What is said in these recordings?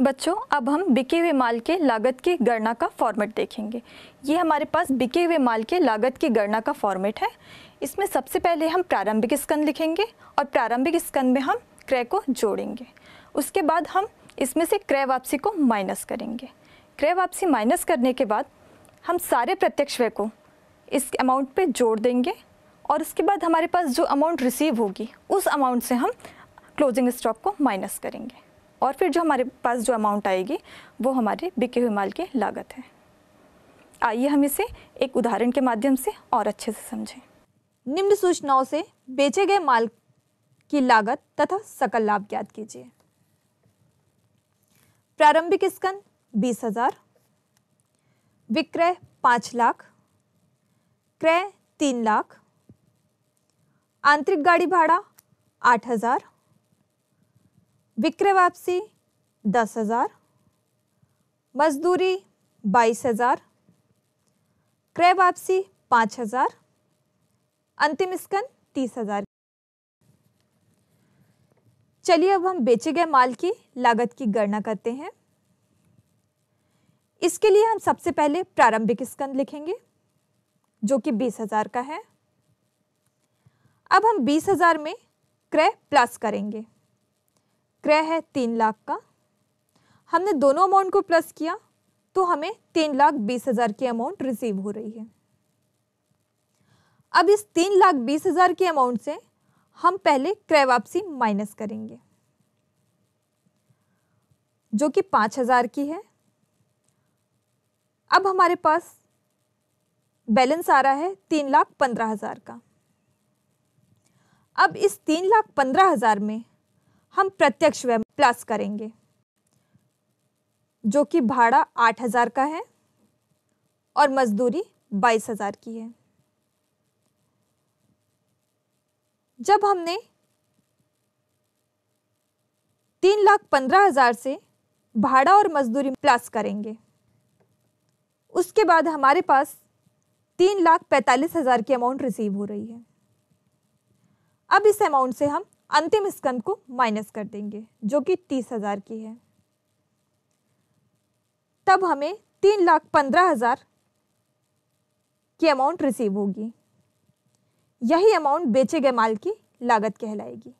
बच्चों अब हम बिके हुए माल के लागत की गणना का फॉर्मेट देखेंगे ये हमारे पास बिके हुए माल के लागत की गणना का फॉर्मेट है इसमें सबसे पहले हम प्रारंभिक स्कन लिखेंगे और प्रारंभिक स्कन में हम क्रय को जोड़ेंगे उसके बाद हम इसमें से क्रय वापसी को माइनस करेंगे क्रय वापसी माइनस करने के बाद हम सारे प्रत्यक्ष व्यय को इस अमाउंट पर जोड़ देंगे और उसके बाद हमारे पास जो अमाउंट रिसीव होगी उस अमाउंट से हम क्लोजिंग स्टॉक को माइनस करेंगे और फिर जो हमारे पास जो अमाउंट आएगी वो हमारे बिके हुए माल की लागत है आइए हम इसे एक उदाहरण के माध्यम से और अच्छे से समझें निम्न सूचनाओं से बेचे गए माल की लागत तथा सकल लाभ ज्ञात कीजिए प्रारंभिक स्कंद बीस हजार विक्रय पाँच लाख क्रय तीन लाख आंतरिक गाड़ी भाड़ा आठ हजार विक्रय वापसी दस हज़ार मजदूरी बाईस हज़ार क्रय वापसी पाँच हज़ार अंतिम स्कन तीस हज़ार चलिए अब हम बेचे गए माल की लागत की गणना करते हैं इसके लिए हम सबसे पहले प्रारंभिक स्कंद लिखेंगे जो कि बीस हज़ार का है अब हम बीस हज़ार में क्रय प्लस करेंगे क्रय है तीन लाख का हमने दोनों अमाउंट को प्लस किया तो हमें तीन लाख बीस हज़ार की अमाउंट रिसीव हो रही है अब इस तीन लाख बीस हज़ार के अमाउंट से हम पहले क्रय वापसी माइनस करेंगे जो कि पाँच हज़ार की है अब हमारे पास बैलेंस आ रहा है तीन लाख पंद्रह हज़ार का अब इस तीन लाख पंद्रह हज़ार में हम प्रत्यक्ष व्यय प्लस करेंगे जो कि भाड़ा आठ हज़ार का है और मजदूरी बाईस हज़ार की है जब हमने तीन लाख पंद्रह हज़ार से भाड़ा और मजदूरी प्लस करेंगे उसके बाद हमारे पास तीन लाख पैंतालीस हज़ार की अमाउंट रिसीव हो रही है अब इस अमाउंट से हम अंतिम स्कंद को माइनस कर देंगे जो कि तीस हजार की है तब हमें तीन लाख पंद्रह हजार की अमाउंट रिसीव होगी यही अमाउंट बेचे गए माल की लागत कहलाएगी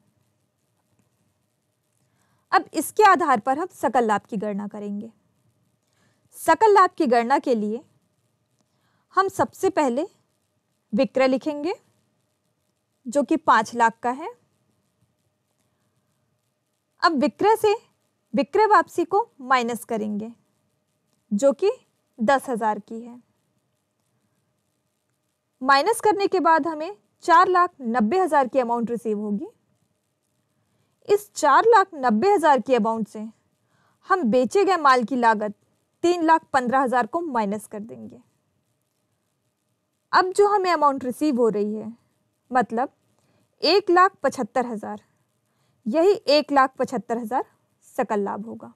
अब इसके आधार पर हम सकल लाभ की गणना करेंगे सकल लाभ की गणना के लिए हम सबसे पहले विक्रय लिखेंगे जो कि पाँच लाख का है अब विक्रय से विक्रय वापसी को माइनस करेंगे जो कि दस हज़ार की है माइनस करने के बाद हमें चार लाख नब्बे हज़ार की अमाउंट रिसीव होगी इस चार लाख नब्बे हज़ार की अमाउंट से हम बेचे गए माल की लागत तीन लाख पंद्रह हज़ार को माइनस कर देंगे अब जो हमें अमाउंट रिसीव हो रही है मतलब एक लाख पचहत्तर हज़ार यही एक लाख पचहत्तर हज़ार सकल लाभ होगा